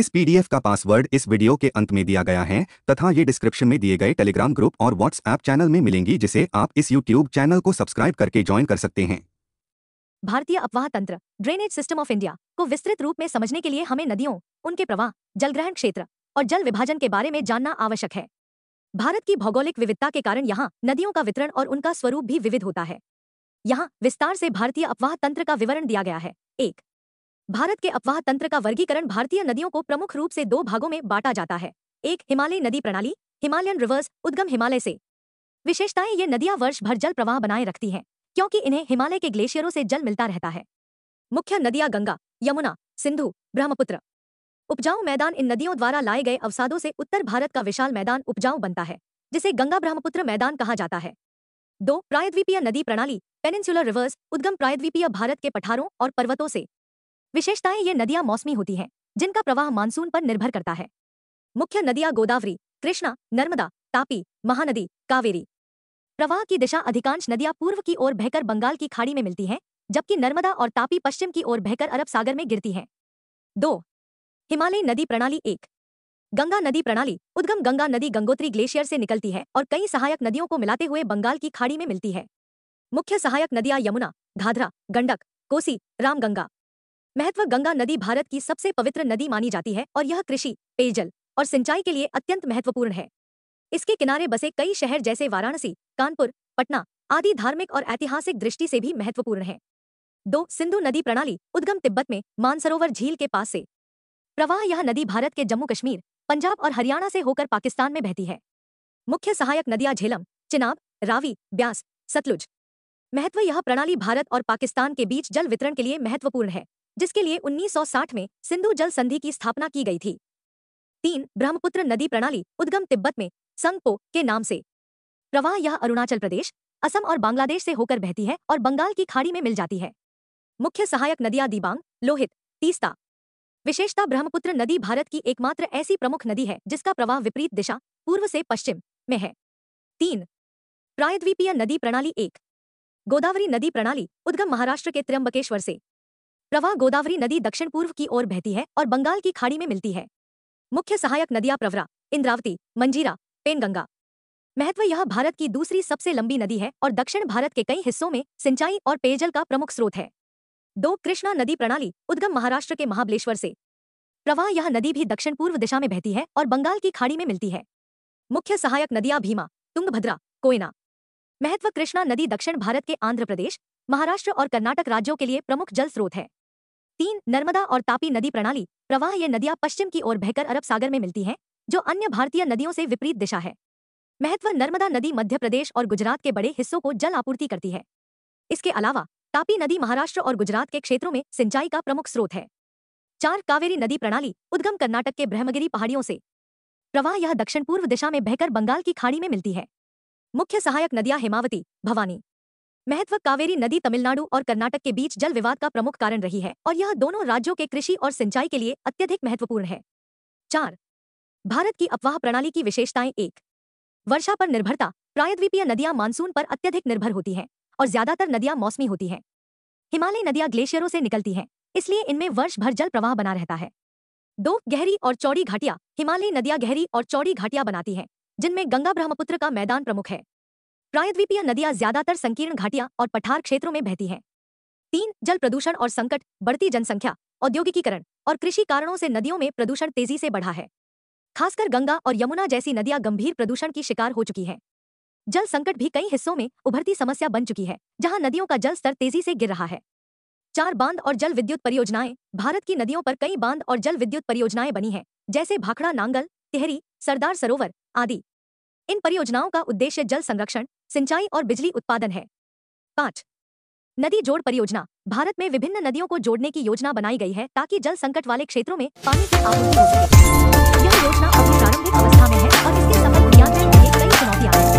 इस पीडीएफ का पासवर्ड इस वीडियो के अंत में दिया गया है तथा ये डिस्क्रिप्शन में दिए गए टेलीग्राम ग्रुप और व्हाट्सएप चैनल में मिलेंगी जिसे आप इस यूट्यूब चैनल को सब्सक्राइब करके ज्वाइन कर सकते हैं भारतीय अपवाह तंत्र ड्रेनेज सिस्टम ऑफ इंडिया को विस्तृत रूप में समझने के लिए हमें नदियों उनके प्रवाह जलग्रहण क्षेत्र और जल विभाजन के बारे में जानना आवश्यक है भारत की भौगोलिक विविधता के कारण यहाँ नदियों का वितरण और उनका स्वरूप भी विविध होता है यहाँ विस्तार से भारतीय अपवाह तंत्र का विवरण दिया गया है एक भारत के अपवाह तंत्र का वर्गीकरण भारतीय नदियों को प्रमुख रूप से दो भागों में बांटा जाता है एक हिमालय नदी प्रणाली हिमालयन रिवर्स उद्गम हिमालय से विशेषताएं ये नदियां वर्ष भर जल प्रवाह बनाए रखती हैं क्योंकि इन्हें हिमालय के ग्लेशियरों से जल मिलता रहता है मुख्य नदियां गंगा यमुना सिंधु ब्रह्मपुत्र उपजाऊ मैदान इन नदियों द्वारा लाए गए अवसादों से उत्तर भारत का विशाल मैदान उपजाऊ बनता है जिसे गंगा ब्रह्मपुत्र मैदान कहा जाता है दो प्रायद्वीपीय नदी प्रणाली पेनिनसुलर रिवर्स उद्गम प्रायद्वीपीय भारत के पठारों और पर्वतों से विशेषताएं ये नदियां मौसमी होती हैं जिनका प्रवाह मानसून पर निर्भर करता है मुख्य नदियां गोदावरी कृष्णा नर्मदा तापी महानदी कावेरी प्रवाह की दिशा अधिकांश नदियां पूर्व की ओर बहकर बंगाल की खाड़ी में मिलती हैं जबकि नर्मदा और तापी पश्चिम की ओर बहकर अरब सागर में गिरती हैं दो हिमालयी नदी प्रणाली एक गंगा नदी प्रणाली उद्गम गंगा नदी गंगोत्री ग्लेशियर से निकलती है और कई सहायक नदियों को मिलाते हुए बंगाल की खाड़ी में मिलती है मुख्य सहायक नदियां यमुना घाधरा गंडक कोसी रामगंगा महत्व गंगा नदी भारत की सबसे पवित्र नदी मानी जाती है और यह कृषि पेयजल और सिंचाई के लिए अत्यंत महत्वपूर्ण है इसके किनारे बसे कई शहर जैसे वाराणसी कानपुर पटना आदि धार्मिक और ऐतिहासिक दृष्टि से भी महत्वपूर्ण है दो सिंधु नदी प्रणाली उद्गम तिब्बत में मानसरोवर झील के पास से प्रवाह यह नदी भारत के जम्मू कश्मीर पंजाब और हरियाणा से होकर पाकिस्तान में बहती है मुख्य सहायक नदियां झेलम चिनाब रावी ब्यास सतलुज महत्व यह प्रणाली भारत और पाकिस्तान के बीच जल वितरण के लिए महत्वपूर्ण है जिसके लिए 1960 में सिंधु जल संधि की स्थापना की गई थी तीन ब्रह्मपुत्र नदी प्रणाली उद्गम तिब्बत में संगपो के नाम से प्रवाह यह अरुणाचल प्रदेश असम और बांग्लादेश से होकर बहती है और बंगाल की खाड़ी में मिल जाती है मुख्य सहायक नदियां दीबांग लोहित तीस्ता विशेषता ब्रह्मपुत्र नदी भारत की एकमात्र ऐसी प्रमुख नदी है जिसका प्रवाह विपरीत दिशा पूर्व से पश्चिम में है तीन प्रायद्वीपीय नदी प्रणाली एक गोदावरी नदी प्रणाली उद्गम महाराष्ट्र के त्र्यंबकेश्वर से प्रवाह गोदावरी नदी दक्षिण पूर्व की ओर बहती है और बंगाल की खाड़ी में मिलती है मुख्य सहायक नदियां प्रवरा इंद्रावती मंजीरा पेनगंगा महत्व यह भारत की दूसरी सबसे लंबी नदी है और दक्षिण भारत के कई हिस्सों में सिंचाई और पेयजल का प्रमुख स्रोत है दो कृष्णा नदी प्रणाली उद्गम महाराष्ट्र के महाबलेश्वर से प्रवाह यह नदी भी दक्षिण पूर्व दिशा में बहती है और बंगाल की खाड़ी में मिलती है मुख्य सहायक नदियां भीमा तुंगभद्रा कोयना महत्व कृष्णा नदी दक्षिण भारत के आंध्र प्रदेश महाराष्ट्र और कर्नाटक राज्यों के लिए प्रमुख जल स्रोत है तीन नर्मदा और तापी नदी प्रणाली प्रवाह ये नदियां पश्चिम की ओर बहकर अरब सागर में मिलती हैं जो अन्य भारतीय नदियों से विपरीत दिशा है महत्व नर्मदा नदी मध्य प्रदेश और गुजरात के बड़े हिस्सों को जल आपूर्ति करती है इसके अलावा तापी नदी महाराष्ट्र और गुजरात के क्षेत्रों में सिंचाई का प्रमुख स्रोत है चार कावेरी नदी प्रणाली उद्गम कर्नाटक के ब्रह्मगिरी पहाड़ियों से प्रवाह यह दक्षिण पूर्व दिशा में बहकर बंगाल की खाड़ी में मिलती है मुख्य सहायक नदियां हिमावती भवानी महत्व कावेरी नदी तमिलनाडु और कर्नाटक के बीच जल विवाद का प्रमुख कारण रही है और यह दोनों राज्यों के कृषि और सिंचाई के लिए अत्यधिक महत्वपूर्ण है चार भारत की अपवाह प्रणाली की विशेषताएं एक वर्षा पर निर्भरता प्रायद्वीपीय नदियां मानसून पर अत्यधिक निर्भर होती हैं और ज्यादातर नदियां मौसमी होती हैं हिमालय नदियां ग्लेशियरों से निकलती हैं इसलिए इनमें वर्ष भर जल प्रवाह बना रहता है दो गहरी और चौड़ी घाटियां हिमालयी नदियां गहरी और चौड़ी घाटियां बनाती हैं जिनमें गंगा ब्रह्मपुत्र का मैदान प्रमुख है प्रायद्वीपीय नदियां ज्यादातर संकीर्ण घाटियां और पठार क्षेत्रों में बहती हैं तीन जल प्रदूषण और संकट बढ़ती जनसंख्या औद्योगिकीकरण और कृषि कारणों से नदियों में प्रदूषण तेजी से बढ़ा है खासकर गंगा और यमुना जैसी नदियां गंभीर प्रदूषण की शिकार हो चुकी हैं जल संकट भी कई हिस्सों में उभरती समस्या बन चुकी है जहां नदियों का जल स्तर तेजी से गिर रहा है चार बांध और जल विद्युत परियोजनाएं भारत की नदियों पर कई बांध और जल विद्युत परियोजनाएं बनी हैं जैसे भाखड़ा नांगल तिहरी सरदार सरोवर आदि इन परियोजनाओं का उद्देश्य जल संरक्षण सिंचाई और बिजली उत्पादन है पाँच नदी जोड़ परियोजना भारत में विभिन्न नदियों को जोड़ने की योजना बनाई गई है ताकि जल संकट वाले क्षेत्रों में पानी की आपूर्ति हो सके यह योजना अपनी प्रारंभिक अवस्था में है और इसके समय कई